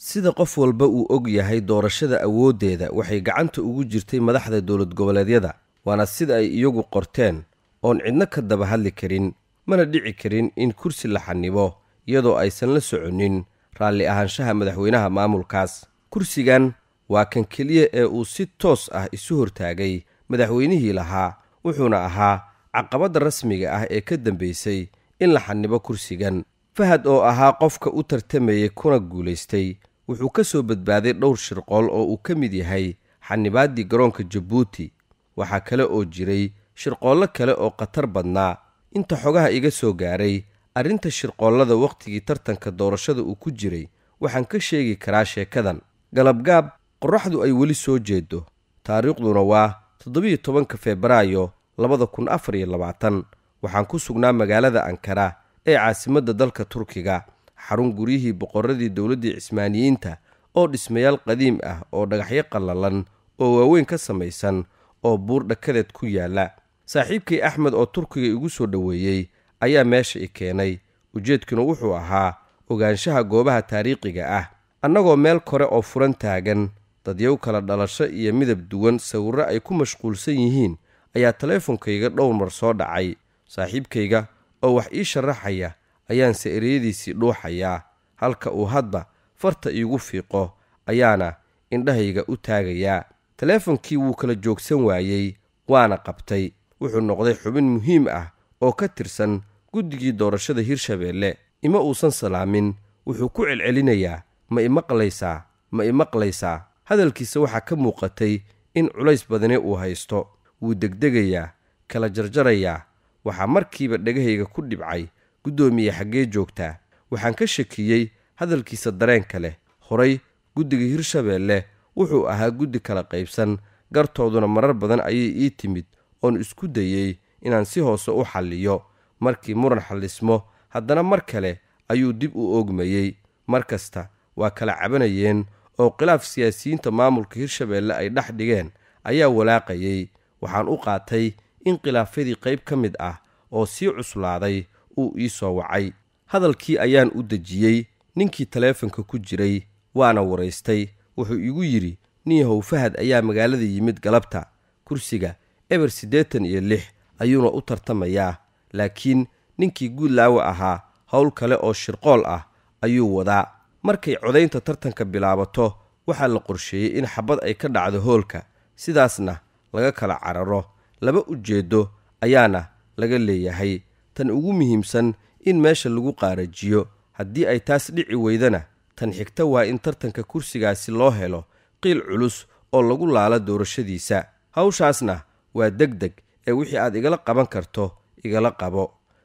sida qof walba uu og yahay doorashada awooddeeda waxay gacanta ugu jirtay madaxda dowlad goboleedyada waana sida ay iyagu qorteen oon cidna ka daba hadli karin mana dhici karin in kursi la xanibo iyadoo aysan la soconin raalli ahaanshaha madaxweynaha maamulkaas kursigan waa kan keliya ee uu si toos ah isu hortaagay madaxweynihii lahaa wuxuuna ahaa caqabadda rasmiga ah ee ka dambaysay in la xanibo kursigan fahad oo ahaa qofka u tartamayay kuna guulaystay wuxuu ka soo badbaaday dhowr shirqool oo uu ka mid yahay xanibaaddii garoonka jabuuti waxaa kale oo jiray shirqoollo kale oo khatar badnaa inta xogaha iga soo gaaray arrinta shirqoollada wakhtigii tartanka doorashada uu ku jiray waxaan ka sheegi karaa sheekadan galabgaab qorraxdu ay weli soo jeeddo taariikhduna waa toddobiyo tobanka febraayo labada kun afar iyo labaatan waxaan ku sugnaa magaalada ankara ee caasimadda dalka turkiga xarun guryihii boqoradii dowladdii cismaaniyiinta oo dhismayaal qadiim ah oo dhagaxyo qallalan oo waaweyn ka samaysan oo buur dhakadeed ku yaalla saaxiibkii axmed oo turkiga igu soo dhoweeyey ayaa meesha i keenay ujeedkuna wuxuu ahaa ogaanshaha goobaha taariikhiga ah annagoo meel kore oo furan taagan dadyow kala dhalasho iyo midab duwan sawirro ay ku mashquulsan yihiin ayaa taleefonkayga dhowr mar soo dhacay saaxiibkayga oo wax ii sharaxaya ayaanse sa'iriyadiisii dhuuxayaa halka uu hadba farta iigu fiiqo ayaana indhahayga u taagayaa teleefonkii wuu kala joogsan waayey waana qabtay wuxuu noqday xubin muhiim ah oo ka tirsan guddigii doorashada hirshabeelle ima uusan salaamin wuxuu ku celcelinayaa ma imaqlaysaa ma imaqlaysaa hadalkiisa waxaa ka muuqatay in culays badani uu haysto wuu degdegayaa kala jarjarayaa waxaa markiiba dhegahayga ku dhibcay guddoomiye xaggee joogtaa waxaan ka shakiyey hadalkiisa dareenka leh horay guddiga hirshabeelle wuxuu ahaa guddi kala qaybsan gartooduna marar badan ayay ii timid oon isku dayey inaan si hoose u xalliyo markii muran xallismo haddana mar kale ayuu dib u oogmayey mar kasta waa kala cabanayeen oo khilaaf siyaasiyiinta maamulka hirshabeelle ay dhex dhigeen ayaa walaaqayey waxaan u qaatay in khilaafyadii qayb ka mid ah oo sii cuslaaday uu ii soo wacay hadalkii ayaan u dejiyey ninkii taleefanka ku jiray waana waraystay wuxuu igu yidhi ninyahow fahad ayaa magaalada yimid galabta kursiga eber siddeetan iyo lix ayuuna u tartamayaa laakiin ninkii guudlaawa ahaa howl kale oo shirqool ah ayuu wadaa markay codaynta tartanka bilaabato waxaa la qorsheeyey in xabad ay ka dhacdo hoolka sidaasna laga kala cararo laba ujeeddo ayaana laga leeyahay tan ugu muhiimsan in meesha lagu qaarajiyo haddii ay taas dhici weydana tan xigta waa in tartanka kursigaasi loo helo qiil culus oo lagu laala doorashadiisa hawshaasna waa deg deg ee wixii aad igala qaban karto igala qabo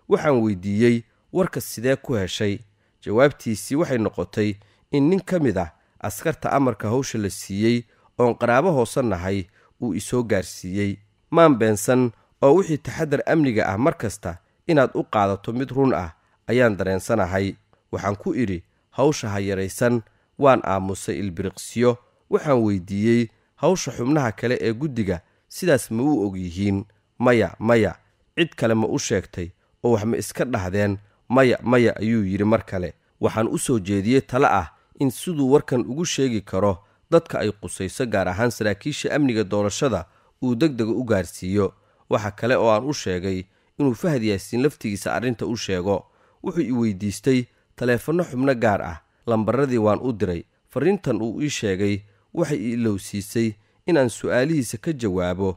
waxaan weydiiyey warka sidee ku heshay jawaabtiisii waxay noqotay in nin ka mid ah askarta amarka hawsha la siiyey oon qaraabo hoosan nahay uu isoo gaarsiiyey maan beensan oo wixii taxadar amniga ah mar kasta inaad u qaadato mid run ah ayaan dareensanahay waxaan ku idhi hawsha ha yaraysan waan aamusay ilbiriqsiyo waxaan weydiiyey hawsha xubnaha kale ee guddiga sidaas ma u og yihiin maya maya cid kale ma u sheegtay oo wax ma iska dhahdeen maya maya ayuu yidhi mar kale waxaan u soo jeediyey tale ah in siduu warkan ugu sheegi karo dadka ay qusayso gaar ahaan saraakiisha amniga doorashada uu deg dega u gaarsiiyo waxa kale oo aan u sheegay inuu fahad yaasiin laftigiisa arrinta u sheego wuxuu i weydiistay taleefanno xubno gaar ah lambaradii waan u diray fariintan uu ii sheegay waxay i ilowsiisay inaan su'aalihiisa ka jawaabo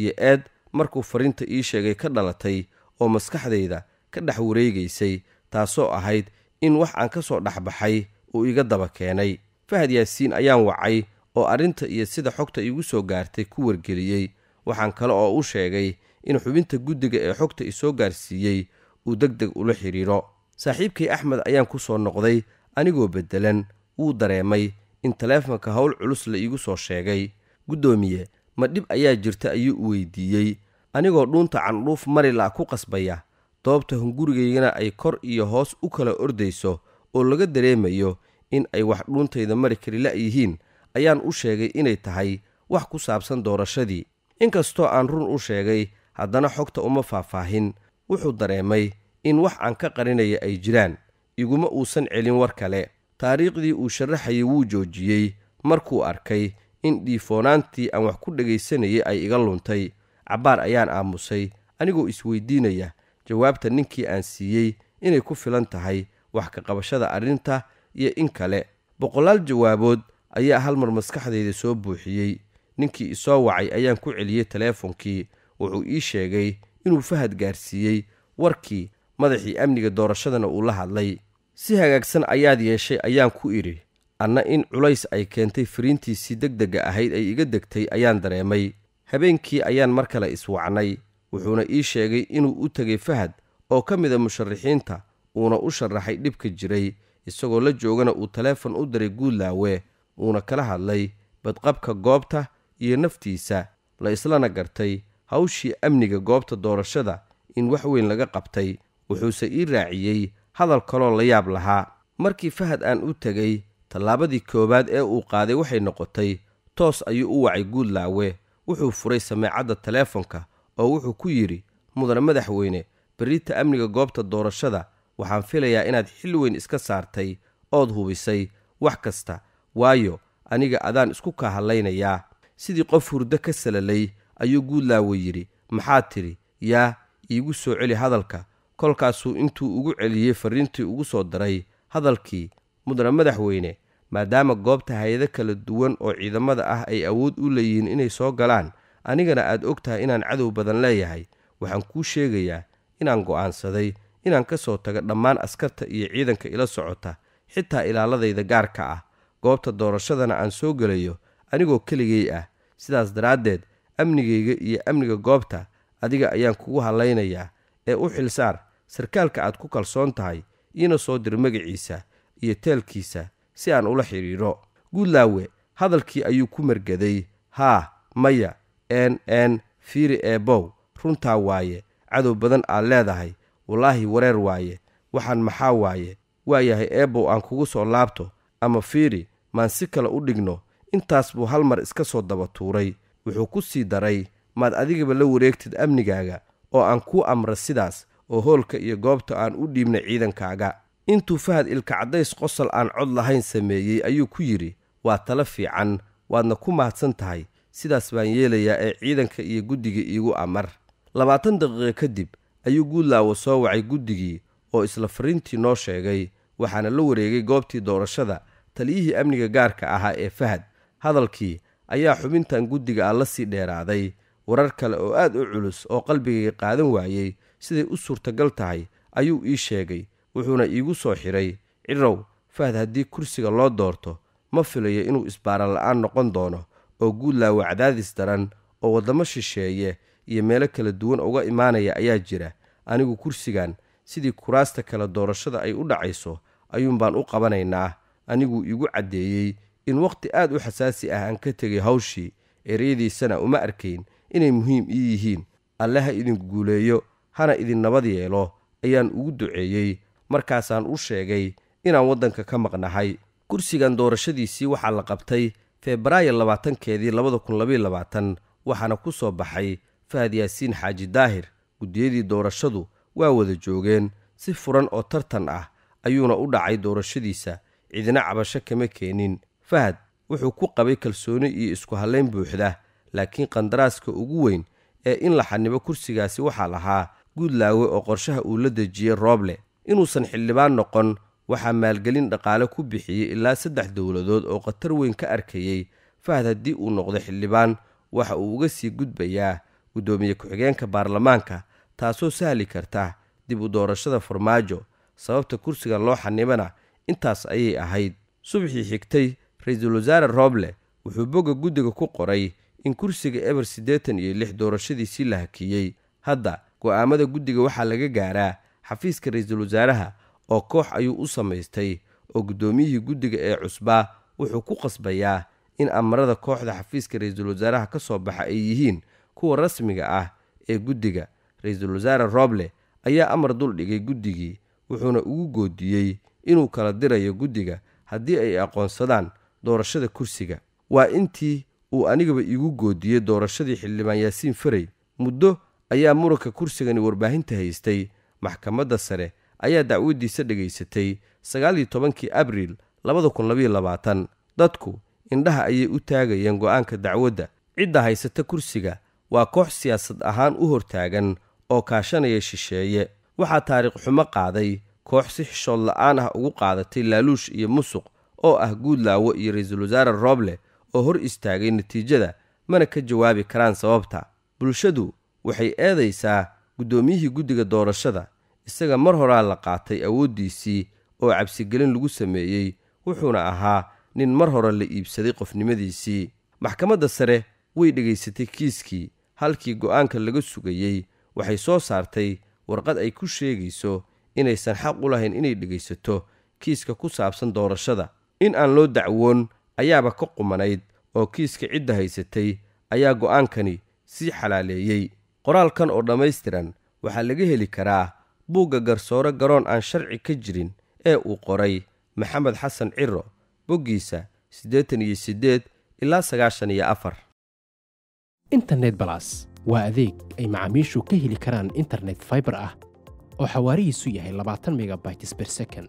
iyo eed markuu fariinta ii sheegay ka dhalatay oo maskaxdayda ka dhex wareegaysay taasoo ahayd in wax aan ka soo dhexbaxay uu iga daba keenay fahad yaasiin ayaan wacay oo arrinta iyo sida xogta iigu soo gaartay ku wargeliyey waxaan kale oo u sheegay in xubinta guddiga ee xogta isoo gaarsiiyey uu deg deg ula xidhiidho saaxiibkii axmed ayaan ku soo noqday anigoo beddelan wuu dareemay in taleefanka howl culus la iigu soo sheegay guddoomiye ma dhib ayaa jirta ayuu u weydiiyey anigoo dhuunta candhuuf marila ku qasbaya doobta hungurigaygana ay kor iyo hoos u kala ordayso oo laga dareemayo in ay wax dhuuntayda mari karila yihiin ayaan u sheegay inay tahay wax ku saabsan doorashadii inkastoo aan run u sheegay haddana xogta uma faahfaahin wuxuu dareemay in wax aan ka qarinaya ay jiraan iguma uusan celin war kale taariikhdii uu sharaxayay wuu joojiyey markuu arkay in dhiifoonaantii aan wax ku dhegaysanayay ay iga luntay cabbaar ayaan aamusay anigoo isweydiinaya jawaabta ninkii aan siiyey inay ku filan tahay wax ka qabashada arrinta iyo in kale boqolaal jawaabood ayaa hal mar maskaxdayda soo buuxiyey ninkii isoo wacay ayaan ku celiyey teleefonkii wuxuu ii sheegay inuu fahad gaarsiiyey warkii madaxii amniga doorashadana uu la hadlay si hagaagsan ayaad yeeshay ayaan ku idhi anna in culays ay keentay fariintiisii deg degga ahayd ay iga degtay ayaan dareemay habeenkii ayaan mar kale iswacnay wuxuuna ii sheegay inuu u tegay fahad oo ka mida musharaxiinta uuna u sharaxay dhibka jiray isagoo la joogana uu taleefon u diray guudlaawe uuna kala hadlay badqabka goobta iyo naftiisa la islana gartay hawshii amniga goobta doorashada in wax weyn laga qabtay wuxuuse ii raaciyey hadal kaloo la yaab lahaa markii fahad aan u tegay tallaabadii koowaad ee uu qaaday waxay noqotay toos ayuu u wacay guudlaawe wuxuu furay sameecadda taleefonka oo wuxuu ku yidhi mudane madaxweyne berrita amniga goobta doorashada waxaan filayaa inaad xil weyn iska saartay ood hubisay wax kasta waayo aniga adaan isku ka hadlaynayaa sidii qof hurdo ka salalay ayuu guudlaawe yidhi maxaad tidhi yaa iigu soo celi hadalka kolkaasuu intuu ugu celiyey fariintii ugu soo daray hadalkii mudana madaxweyne maadaama goobta hay-ado kala duwan oo ciidamada ah ay awood u leeyihiin inay soo galaan anigana aad og tahay inaan cadow badan leeyahay waxaan kuu sheegayaa inaan go'aansaday inaan ka soo taga dhammaan askarta iyo ciidanka ila socota xitaa ilaaladayda gaarka ah goobta doorashadana aan soo gelayo anigoo keligay ah sidaas daraaddeed amnigayga iyo amniga goobta adiga ayaan kugu hallaynayaa ee u xilsaar sarkaalka aad ku kalsoon tahay iina soo dir magiciisa iyo teelkiisa si aan ula xidhiidho guudlaawe hadalkii ayuu ku margaday haa maya een een fiiri eebow runtaa waaye cadow badan aad leedahay wallaahi wareer waaye waxaan maxaa waaye waayahay eebow aan kugu soo laabto ama fiiri maan si kale u dhigno intaas buu hal mar iska soo daba tuuray wuxuu ku sii daray maad adigaba la wareegtid amnigaaga oo aan kuu amra sidaas oo hoolka iyo goobta aan u dhiibnay ciidankaaga intuu fahad ilkacdays qosol aan cod lahayn sameeyey ayuu ku yidhi waa tala fiican waadna ku mahadsan tahay sidaas baan yeelayaa ee ciidanka iyo guddiga iigu amar labaatan daqiiqo kadib ayuu guudlaawo soo wacay guddigii oo isla fariintii noo sheegay waxaana la wareegay goobtii doorashada taliyihii amniga gaarka ahaa ee fahad hadalkii ayaa xubintan guddiga ah la sii dheeraaday warar kale oo aad u culus oo qalbigayga qaadan waayey siday u suurtagal tahay ayuu ii sheegay wuxuuna iigu soo xidhay cirow fahad haddii kursiga loo doorto ma filayo inuu isbaarala'aan noqon doono oo guudlaawa cadaadis daran oo waddamo shisheeye iyo meelo kala duwan uga imaanaya ayaa jira anigu kursigan sidii kuraasta kale doorashada ay u dhacayso ayuun baan u qabanaynaa aniguu iigu caddeeyey in waqti aad u xasaasi ah aan ka tegay hawshii ereyadiisana uma arkayn inay muhiim ii yihiin alle ha guuleeyo hana idin nabad yeelo ayaan ugu duceeyey markaasaan u sheegay inaan waddanka ka maqnahay kursigan doorashadiisii waxaa la qabtay febraayo labaatankeedii labada kun labayo labaatan waxaana ku soo baxay fahad yaasiin xaaji daahir guddiyadii doorashadu waa wada joogeen si furan oo tartan ah ayuuna u dhacay doorashadiisa cidina cabasho kama keenin fahad wuxuu ku qabay kalsooni iyo isku hallayn buuxda laakiin qandaraaska ugu weyn ee in la xanibo kursigaasi waxaa lahaa guudlaawe oo qorshaha uu la dejiyey rooble inuusan xildhibaan noqon waxaa maalgelin dhaqaale ku bixiyey ilaa saddex dowladood oo khatar weyn ka arkayey fahad haddii uu noqdo xildhibaan waxa uu uga sii gudbayaa guddoomiye ku-xigeenka baarlamaanka taasoo sahli karta dib u doorashada farmaajo sababta kursigan loo xanibana intaas ayay ahayd subxii xigtay ra-iisul wasaare roble wuxuu bogga guddiga ku qoray in kursiga eber siddeetan iyo lix doorashadiisii la hakiyey hadda go'aamada guddiga waxaa laga gaaraa xafiiska ra-iisul wasaaraha oo koox ayuu u samaystay oo guddoomiyihii guddiga ee cusbaa wuxuu ku qasbayaa in amarada kooxda xafiiska ra-iisul wasaaraha ka soo baxa ay yihiin kuwa rasmiga ah ee guddiga ra-iisul wasaare rooble ayaa amar dul dhigay guddigii wuxuuna ugu goodiyey inuu kala dirayo guddiga haddii ay aqoonsadaan doorashada kursiga waa intii uu anigaba iigu goodiyey doorashadii xildhibaan yaasiin farey muddo ayaa muranka kursigani warbaahinta haystay maxkamadda sare ayaa dacwaddiisa dhegaysatay sagaal iyo tobankii abriil labada kun labayo labaatan dadku indhaha ayay u taagayeen go'aanka dacwadda cidda haysata kursiga waa koox siyaasad ahaan u hortaagan oo kaashanaya shisheeye waxaa taariikh xumo qaaday koox si xishood la'aan ah ugu qaadatay laaluush iyo musuq oo ah guud laawo iyo ra-iisul wasaare rooble oo hor istaagay natiijada mana ka jawaabi karaan sababta bulshadu waxay eedaysaa guddoomiyihii guddiga doorashada isaga mar horaa la qaatay awooddiisii oo cabsigelin lagu sameeyey wuxuuna ahaa nin mar hore la iibsaday qofnimadiisii maxkamadda sare way dhegaysatay kiiskii halkii go'aanka laga sugayey waxay soo saartay warqad ay ku sheegayso inaysan xaq u lahayn inay dhegaysato kiiska ku saabsan doorashada in aan loo dacwoon ayaaba ka qumanayd oo kiiska cidda haysatay ayaa go'aankani sii xalaaleeyey qoraalkan oo dhammaystiran waxaa laga heli karaa buugga garsoore garoon aan sharci ka jirin ee uu qoray maxamed xasan ciro boggiisa siddeetan iyo siddeed ilaa sagaashan iyo afar internet balas waa adeeg ay macaamiishu ka heli karaan internet faibar ah oo xawaarihiisu yahay labaatan megabayts bersekond